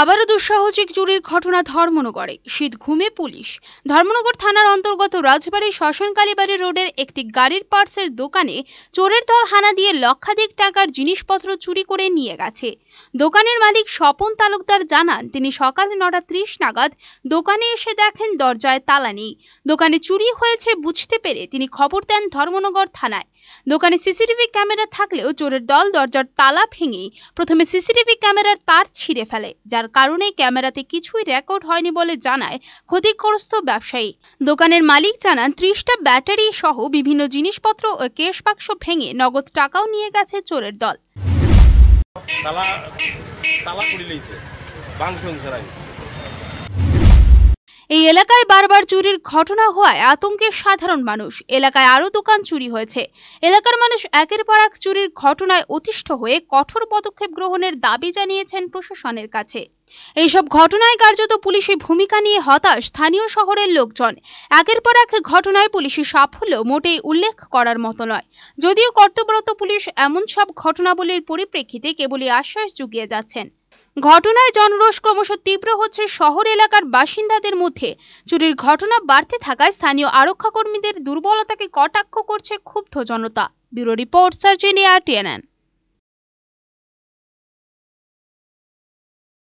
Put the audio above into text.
আবারও দুঃসাহসিক চুরির ঘটনা ধর্মনগরে শীত ঘুমে পুলিশ ধর্মনগর থানার অন্তর্গত রাজবাড়ী শ্মশান কালীবাড়ি রোডের একটি গাড়ির পার্টসের দোকানে চোরের দল হানা দিয়ে লক্ষাধিক টাকার জিনিসপত্র চুরি করে নিয়ে গেছে দোকানের মালিক স্বপন তালুকদার জানান তিনি সকাল নটা ত্রিশ নাগাদ দোকানে এসে দেখেন দরজায় তালা নেই দোকানে চুরি হয়েছে বুঝতে পেরে তিনি খবর দেন ধর্মনগর থানায় দোকানে সিসিটিভি ক্যামেরা থাকলেও চোরের দল দরজার তালা ভেঙে প্রথমে সিসিটিভি ক্যামেরার তার ছিঁড়ে ফেলে যার যার কারণে ক্যামেরাতে কিছুই রেকর্ড হয়নি বলে জানায় ক্ষতিগ্রস্ত ব্যবসায়ী দোকানের মালিক জানান ত্রিশটা ব্যাটারি সহ বিভিন্ন জিনিসপত্র ও কেশ বাক্স ভেঙে নগদ টাকাও নিয়ে গেছে চোরের দল তালা তালা এই এলাকায় বারবার চুরির ঘটনা হওয়ায় আতঙ্কে সাধারণ মানুষ এলাকায় আরও দোকান চুরি হয়েছে এলাকার মানুষ একের পর এক চুরির ঘটনায় অতিষ্ঠ হয়ে কঠোর পদক্ষেপ গ্রহণের দাবি জানিয়েছেন প্রশাসনের কাছে এইসব ঘটনায় কার্যত পুলিশের ভূমিকা নিয়ে হতাশ স্থানীয় শহরের লোকজন একের পর এক ঘটনায় পুলিশের সাফল্য মোটেই উল্লেখ করার মতো নয় যদিও কর্তব্যরত পুলিশ এমন সব ঘটনাবলীর পরিপ্রেক্ষিতে কেবলই আশ্বাস জুগিয়ে যাচ্ছেন ঘটনায় জনরোষ ক্রমশ তীব্র হচ্ছে শহর এলাকার বাসিন্দাদের মধ্যে চুরির ঘটনা বাড়তে থাকায় স্থানীয় আরক্ষাকর্মীদের দুর্বলতাকে কটাক্ষ করছে ক্ষুব্ধ জনতা ব্যুরো রিপোর্ট আর টিএনএন